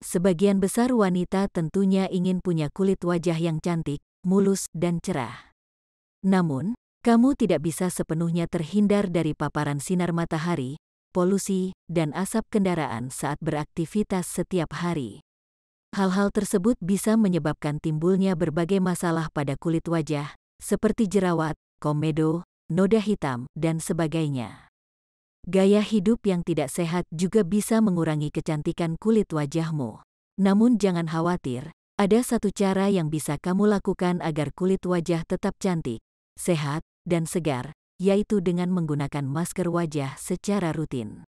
Sebagian besar wanita tentunya ingin punya kulit wajah yang cantik, mulus, dan cerah. Namun, kamu tidak bisa sepenuhnya terhindar dari paparan sinar matahari, polusi, dan asap kendaraan saat beraktivitas setiap hari. Hal-hal tersebut bisa menyebabkan timbulnya berbagai masalah pada kulit wajah, seperti jerawat, komedo, noda hitam, dan sebagainya. Gaya hidup yang tidak sehat juga bisa mengurangi kecantikan kulit wajahmu. Namun jangan khawatir, ada satu cara yang bisa kamu lakukan agar kulit wajah tetap cantik, sehat, dan segar, yaitu dengan menggunakan masker wajah secara rutin.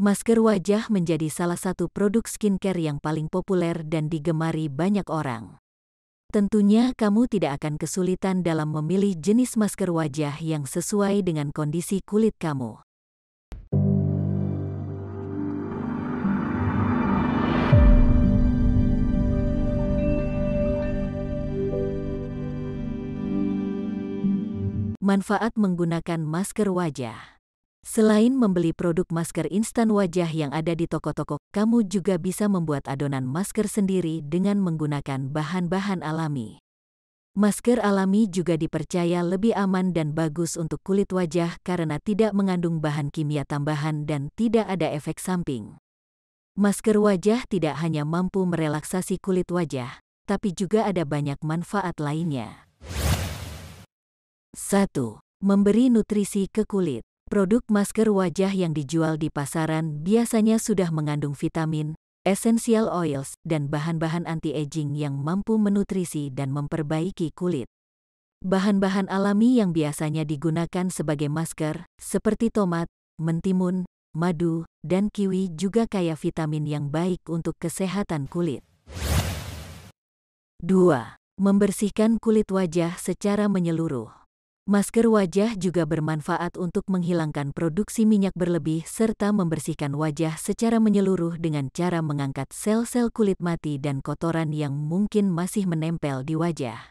Masker wajah menjadi salah satu produk skincare yang paling populer dan digemari banyak orang. Tentunya kamu tidak akan kesulitan dalam memilih jenis masker wajah yang sesuai dengan kondisi kulit kamu. manfaat menggunakan masker wajah. Selain membeli produk masker instan wajah yang ada di toko-toko, kamu juga bisa membuat adonan masker sendiri dengan menggunakan bahan-bahan alami. Masker alami juga dipercaya lebih aman dan bagus untuk kulit wajah karena tidak mengandung bahan kimia tambahan dan tidak ada efek samping. Masker wajah tidak hanya mampu merelaksasi kulit wajah, tapi juga ada banyak manfaat lainnya. 1. Memberi nutrisi ke kulit. Produk masker wajah yang dijual di pasaran biasanya sudah mengandung vitamin, essential oils, dan bahan-bahan anti-aging yang mampu menutrisi dan memperbaiki kulit. Bahan-bahan alami yang biasanya digunakan sebagai masker, seperti tomat, mentimun, madu, dan kiwi juga kaya vitamin yang baik untuk kesehatan kulit. 2. Membersihkan kulit wajah secara menyeluruh. Masker wajah juga bermanfaat untuk menghilangkan produksi minyak berlebih serta membersihkan wajah secara menyeluruh dengan cara mengangkat sel-sel kulit mati dan kotoran yang mungkin masih menempel di wajah.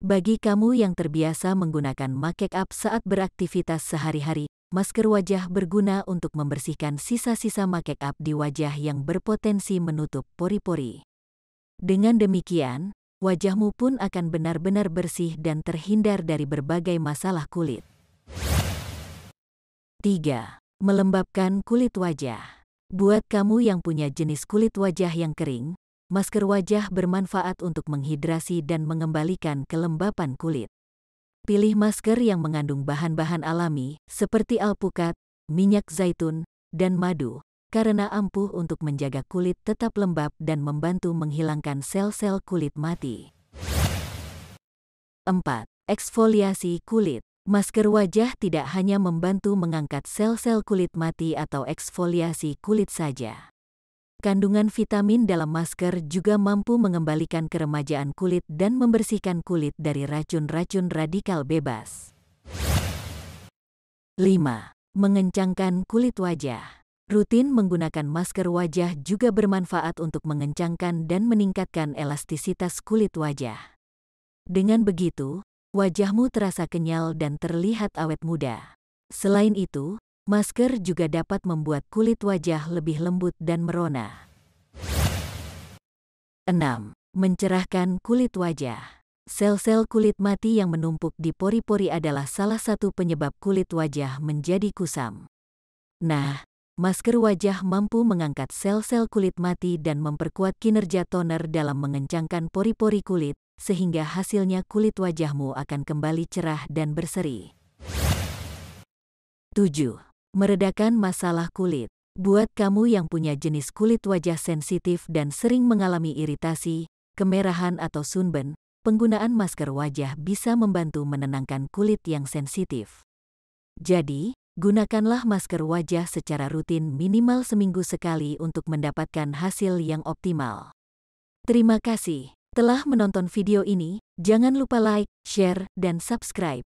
Bagi kamu yang terbiasa menggunakan make up saat beraktivitas sehari-hari, masker wajah berguna untuk membersihkan sisa-sisa make up di wajah yang berpotensi menutup pori-pori. Dengan demikian, wajahmu pun akan benar-benar bersih dan terhindar dari berbagai masalah kulit. 3. Melembabkan kulit wajah. Buat kamu yang punya jenis kulit wajah yang kering, masker wajah bermanfaat untuk menghidrasi dan mengembalikan kelembapan kulit. Pilih masker yang mengandung bahan-bahan alami seperti alpukat, minyak zaitun, dan madu karena ampuh untuk menjaga kulit tetap lembab dan membantu menghilangkan sel-sel kulit mati. 4. Eksfoliasi kulit Masker wajah tidak hanya membantu mengangkat sel-sel kulit mati atau eksfoliasi kulit saja. Kandungan vitamin dalam masker juga mampu mengembalikan keremajaan kulit dan membersihkan kulit dari racun-racun radikal bebas. 5. Mengencangkan kulit wajah Rutin menggunakan masker wajah juga bermanfaat untuk mengencangkan dan meningkatkan elastisitas kulit wajah. Dengan begitu, wajahmu terasa kenyal dan terlihat awet muda. Selain itu, masker juga dapat membuat kulit wajah lebih lembut dan merona. 6. Mencerahkan kulit wajah. Sel-sel kulit mati yang menumpuk di pori-pori adalah salah satu penyebab kulit wajah menjadi kusam. Nah, masker wajah mampu mengangkat sel-sel kulit mati dan memperkuat kinerja toner dalam mengencangkan pori-pori kulit, sehingga hasilnya kulit wajahmu akan kembali cerah dan berseri. 7. Meredakan masalah kulit. Buat kamu yang punya jenis kulit wajah sensitif dan sering mengalami iritasi, kemerahan atau sunburn, penggunaan masker wajah bisa membantu menenangkan kulit yang sensitif. Jadi, Gunakanlah masker wajah secara rutin minimal seminggu sekali untuk mendapatkan hasil yang optimal. Terima kasih telah menonton video ini. Jangan lupa like, share, dan subscribe.